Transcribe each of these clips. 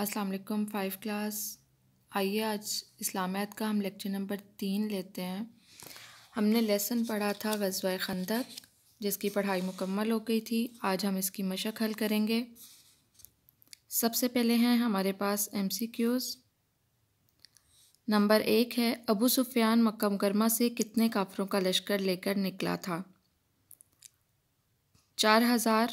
अस्सलाम वालेकुम five class आइए आज इस्लामियात का हम लेक्चर नंबर तीन लेते हैं हमने लेसन पढ़ा था गजवा खंदक जिसकी पढ़ाई मुकम्मल हो गई थी आज हम इसकी मशक हल करेंगे सबसे पहले हैं हमारे पास एम सी क्यूज़ नंबर एक है अबू सुफियान मक्का मुकरमा से कितने काफरों का लश्कर लेकर निकला था चार हज़ार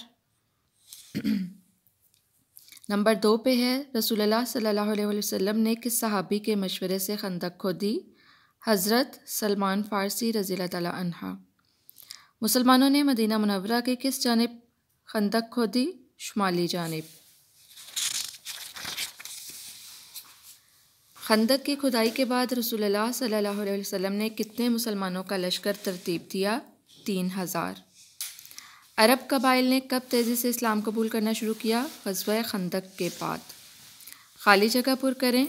नंबर दो पे है रसूलुल्लाह सल्लल्लाहु अलैहि वसल्लम ने किस सहाबी के मशवरे से खंदक खोदी हज़रत सलमान फ़ारसी रज़ी तहा मुसलमानों ने मदीना मुनवरा के किस जानब खंदक खोदी शुमाली जानब खंदक की खुदाई के बाद रसूलुल्लाह सल्लल्लाहु अलैहि वसल्लम ने कितने मुसलमानों का लश्कर तरतीब दिया तीन हज़ार अरब कबाइल ने कब तेज़ी से इस्लाम कबूल करना शुरू किया गजवा खंदक के बाद खाली जगह पुर करें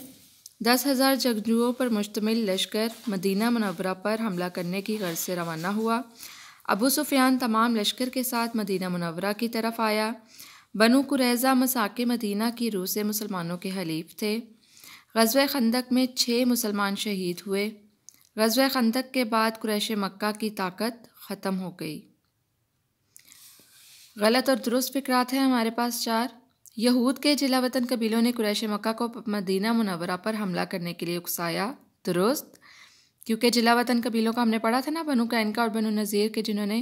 दस हज़ार जगजुओं पर मुश्तमिल लश्कर मदीना मनवरा पर हमला करने की गर्ज से रवाना हुआ अबू सुफियान तमाम लश्कर के साथ मदीना मनवरा की तरफ आया बनु कुरैज़ा मसाक मदीना की रूह से मुसलमानों के हलीफ थे गजव खंदक में छः मुसलमान शहीद हुए गजव खंदक के बाद कुरैश मक्का की ताकत ख़त्म हो गई गलत और दुरुस्त फिक्रात हैं हमारे पास चार यहूद के जिला वतन कबीलों ने कुरैश मक्का को मदीना मुनवरा पर हमला करने के लिए उकसाया दुरुस्त क्योंकि जिला वतन कबीलों का हमने पढ़ा था ना बनु कैन का और बनु नज़ीर के जिन्होंने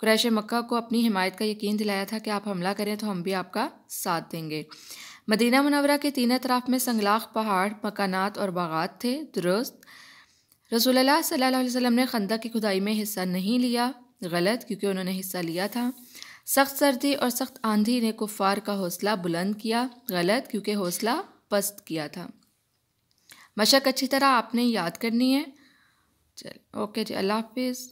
कुरैश मक्का को अपनी हिमायत का यकीन दिलाया था कि आप हमला करें तो हम भी आपका साथ देंगे मदीना मुनवरा के तीन अतराफ़ में संगलाख पहाड़ मकानात और बागात थे दुरुस्त रसूल सल्लल्लाहु वसम ने खंदा की खुदाई में हिस्सा नहीं लिया गलत क्योंकि उन्होंने हिस्सा लिया था सख्त सर्दी और सख्त आंधी ने कुफ़ार का हौसला बुलंद किया गलत क्योंकि हौसला पस्त किया था मशक अच्छी तरह आपने याद करनी है चल ओके जी अल्लाह हाफिज़